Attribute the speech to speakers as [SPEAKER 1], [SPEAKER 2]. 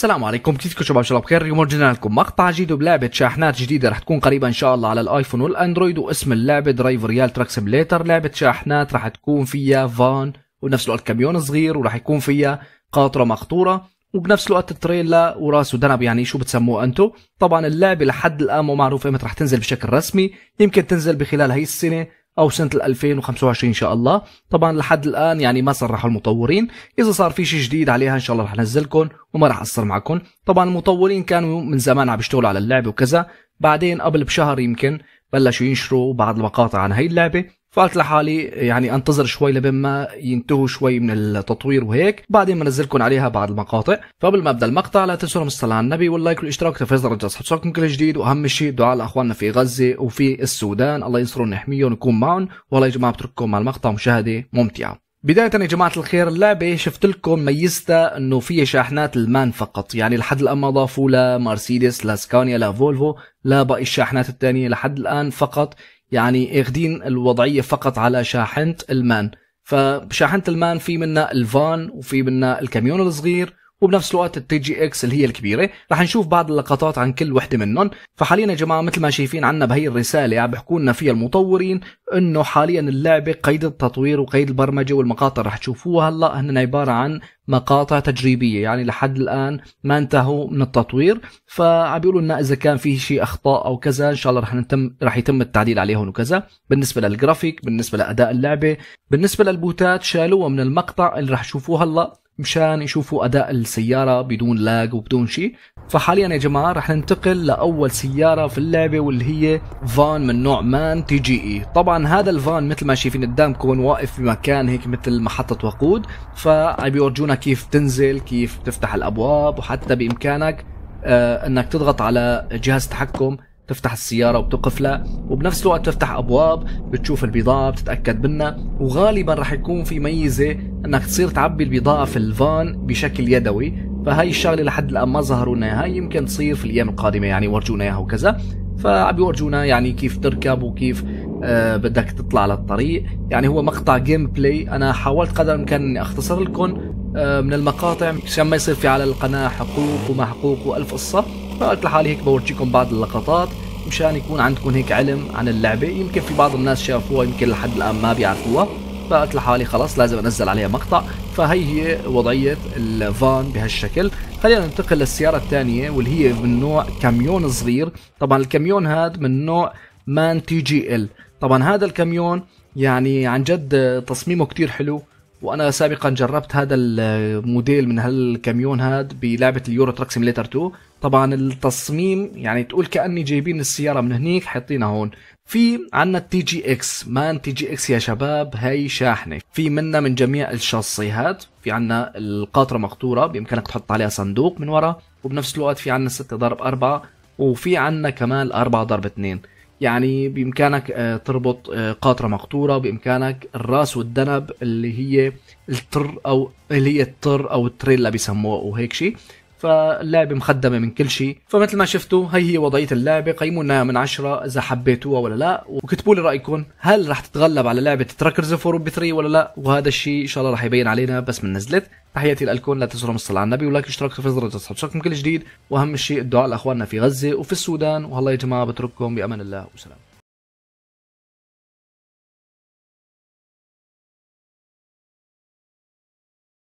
[SPEAKER 1] السلام عليكم كيفكم شباب شباب بخير اليوم رجعنا لكم مقطع جديد بلعبة شاحنات جديدة رح تكون قريبا ان شاء الله على الايفون والاندرويد واسم اللعبة درايفر ريال تراك سيميليتر لعبة شاحنات رح تكون فيها فان وبنفس الوقت كاميون صغير ورح يكون فيها قاطرة مقطورة وبنفس الوقت تريلا وراس ودنب يعني شو بتسموه انتو طبعا اللعبة لحد الان مو معروف ايمتى رح تنزل بشكل رسمي يمكن تنزل بخلال هي السنة او سنه 2025 ان شاء الله طبعا لحد الان يعني ما صرحوا المطورين اذا صار في شيء جديد عليها ان شاء الله رح انزلكم وما رح اقصر معكم طبعا المطورين كانوا من زمان عم يشتغلوا على اللعبه وكذا بعدين قبل بشهر يمكن بلشوا ينشروا بعض المقاطع عن هي اللعبه فقلت لحالي يعني انتظر شوي لبين ما ينتهوا شوي من التطوير وهيك بعدين بنزلكم عليها بعض المقاطع فقبل ما ابدا المقطع لا تنسوا الصلاه على النبي واللايك والاشتراك وتفعيل زر الجرس حتصلكم كل جديد واهم شيء دعاء لاخواننا في غزه وفي السودان الله ينصرهم ويحميهم ويكون معهم والله يا جماعه بترككم مع المقطع مشاهده ممتعه بداية يا جماعة الخير اللعبة شفت لكم ميزتها انه فيها شاحنات المان فقط يعني لحد الان ما ضافوا لا مرسيدس لا سكانيا لا فولفو لا باقي الشاحنات الثانية لحد الان فقط يعني اخدين الوضعيه فقط على شاحنه المان فشاحنه المان في منا الفان وفي منا الكاميون الصغير وبنفس الوقت التي جي اكس اللي هي الكبيره رح نشوف بعض اللقطات عن كل وحده منهم فحاليا يا جماعه مثل ما شايفين عنا بهي الرساله عم بيحكوا لنا فيها المطورين انه حاليا اللعبه قيد التطوير وقيد البرمجه والمقاطع رح تشوفوها هلا هن عباره عن مقاطع تجريبيه يعني لحد الان ما انتهوا من التطوير فعم بيقولوا لنا اذا كان في شيء اخطاء او كذا ان شاء الله رح نتم رح يتم التعديل عليهم وكذا بالنسبه للجرافيك بالنسبه لاداء اللعبه بالنسبه للبوتات شالوها من المقطع اللي رح تشوفوه هلا مشان يشوفوا اداء السياره بدون لاج وبدون شيء فحاليا يا جماعه رح ننتقل لاول سياره في اللعبه واللي هي فان من نوع مان تي جي اي طبعا هذا الفان مثل ما شايفين قدامكم واقف بمكان هيك مثل محطه وقود فبيورجونا كيف تنزل كيف تفتح الابواب وحتى بامكانك آه انك تضغط على جهاز تحكم تفتح السيارة وبتوقف لها وبنفس الوقت تفتح أبواب بتشوف البضاعة بتتأكد منها وغالبا رح يكون في ميزة أنك تصير تعبي البضاعة في الفان بشكل يدوي فهي الشغلة لحد الآن ما ظهرونا هاي يمكن تصير في الأيام القادمة يعني ورجونا إياها وكذا فعم يورجونا يعني كيف تركب وكيف آه بدك تطلع على الطريق يعني هو مقطع جيم بلاي انا حاولت قدر الامكان اني اختصر لكم آه، من المقاطع عشان ما يصير في على القناه حقوق وما حقوق والف قصه فقلت لحالي هيك بورجيكم بعض اللقطات مشان يكون عندكم هيك علم عن اللعبة يمكن في بعض الناس شافوها يمكن لحد الآن ما بيعرفوها فقلت لحالي خلاص لازم أنزل عليها مقطع فهي هي وضعية الفان بهالشكل خلينا ننتقل للسيارة الثانية واللي هي من نوع كاميون صغير طبعا الكاميون هذا من نوع مان تي جي ال طبعا هذا الكاميون يعني عن جد تصميمه كتير حلو وانا سابقا جربت هذا الموديل من هالكاميون هذا بلعبه اليورو تراك سيميليتر 2 طبعا التصميم يعني تقول كاني جايبين السياره من هنيك حاطينها هون في عنا التي جي اكس مان تي جي اكس يا شباب هاي شاحنه في منا من جميع الشاصيهات في عنا القاطره مقطوره بامكانك تحط عليها صندوق من ورا وبنفس الوقت في عنا 6 ضرب 4 وفي عنا كمان 4 ضرب 2 يعني بامكانك آه، تربط آه، قاطره مقطوره بامكانك الراس والدنب اللي هي التر او اللي هي التر او التريلا بيسموها وهيك شيء فاللعبه مخدمه من كل شيء فمثل ما شفتوا هي هي وضعيه اللعبه قيمونا من عشرة اذا حبيتوها ولا لا وكتبوا لي رايكم هل رح تتغلب على لعبه تراكرز فور بي 3 ولا لا وهذا الشيء ان شاء الله رح يبين علينا بس من نزلت تحياتي لكم لا تنسوا الصلاة على النبي ولايك اشتراك في زر تحصلكم كل جديد واهم شيء الدعاء لاخواننا في غزه وفي السودان والله يا جماعه بترككم بامان الله وسلام